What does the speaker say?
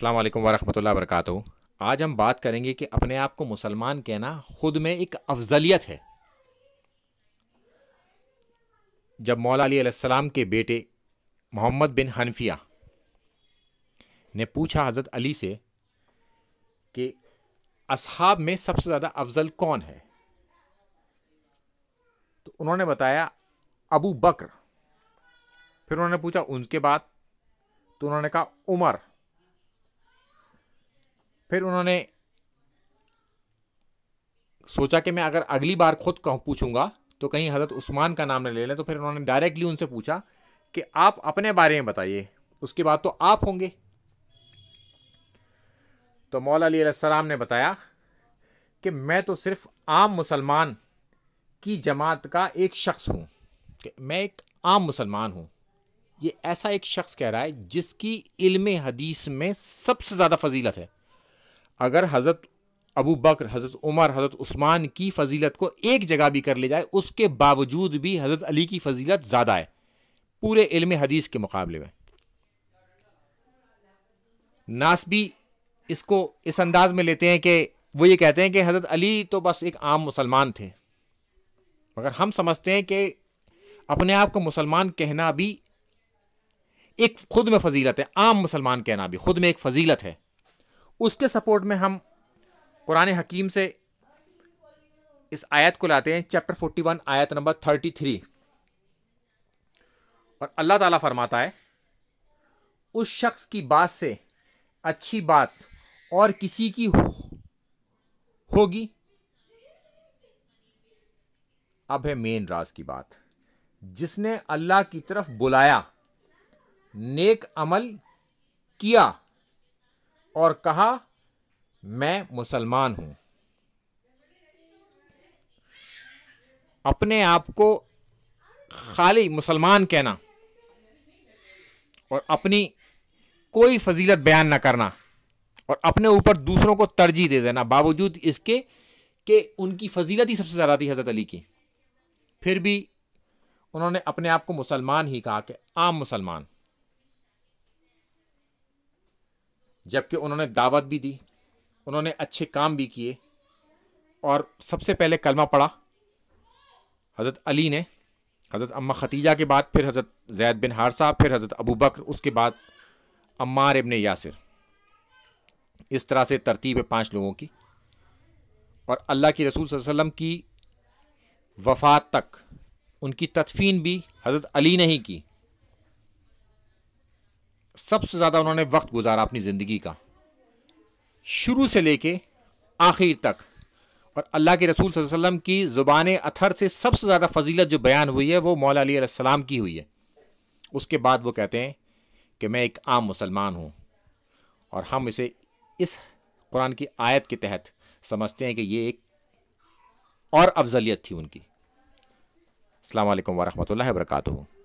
अल्लाम वरहमल वर्क आज हम बात करेंगे कि अपने आप को मुसलमान कहना ख़ुद में एक अफजलियत है जब मौला अलैहिस्सलाम के बेटे मोहम्मद बिन हनफिया ने पूछा हज़रत अली से कि असहाब में सबसे ज़्यादा अफजल कौन है तो उन्होंने बताया अबू बकर फिर उन्होंने पूछा उनके बाद तो उन्होंने कहा उमर फिर उन्होंने सोचा कि मैं अगर अगली बार खुद कहूँ पूछूंगा तो कहीं हज़रत उस्मान का नाम न ले लें तो फिर उन्होंने डायरेक्टली उनसे पूछा कि आप अपने बारे में बताइए उसके बाद तो आप होंगे तो मौला सलाम ने बताया कि मैं तो सिर्फ़ आम मुसलमान की जमात का एक शख्स हूँ मैं एक आम मुसलमान हूँ ये ऐसा एक शख्स कह रहा है जिसकी इल्म हदीस में सबसे ज़्यादा फजीलत है अगर हज़रत अबू बकर हज़रत उमर हज़रत उस्मान की फजीलत को एक जगह भी कर ले जाए उसके बावजूद भी हज़रत अली की फजीलत ज़्यादा है पूरे इल्म हदीस के मुकाबले में नास भी इसको इस अंदाज़ में लेते हैं कि वो ये कहते हैं कि हज़रत अली तो बस एक आम मुसलमान थे मगर हम समझते हैं कि अपने आप को मुसलमान कहना भी एक ख़ुद में फजीलत है आम मुसलमान कहना भी ख़ुद में एक फजीलत है उसके सपोर्ट में हम कुरान हकीम से इस आयत को लाते हैं चैप्टर फोर्टी वन आयत नंबर थर्टी थ्री और अल्लाह ताला फरमाता है उस शख्स की बात से अच्छी बात और किसी की होगी अब है मेन राज की बात जिसने अल्लाह की तरफ बुलाया नेक अमल किया और कहा मैं मुसलमान हूं अपने आप को खाली मुसलमान कहना और अपनी कोई फजीलत बयान ना करना और अपने ऊपर दूसरों को तरजीह दे देना बावजूद इसके कि उनकी फजीलत ही सबसे ज़्यादा थी हज़रत अली की फिर भी उन्होंने अपने आप को मुसलमान ही कहा कि आम मुसलमान जबकि उन्होंने दावत भी दी उन्होंने अच्छे काम भी किए और सबसे पहले कलमा पढ़ा हज़रत अली ने हज़रत अम्मा ख़तीजा के बाद फिर हज़रत जैद बिन हारसा फिर हज़रत अबू बकर उसके बाद अम्मार इब्ने यासिर इस तरह से तरतीब है पाँच लोगों की और अल्लाह के रसूल वसम की वफ़ात तक उनकी तदफीन भी हज़रत अली ने ही की सबसे ज़्यादा उन्होंने वक्त गुजारा अपनी ज़िंदगी का शुरू से लेके आखिर तक और अल्लाह के रसूल वसल्लम की ज़ुबान अथर से सबसे ज़्यादा फजीलत जो बयान हुई है वो मौला की हुई है उसके बाद वो कहते हैं कि मैं एक आम मुसलमान हूँ और हम इसे इस कुरान की आयत के तहत समझते हैं कि ये एक और अफजलियत थी उनकी अल्लाम वरहमल वर्का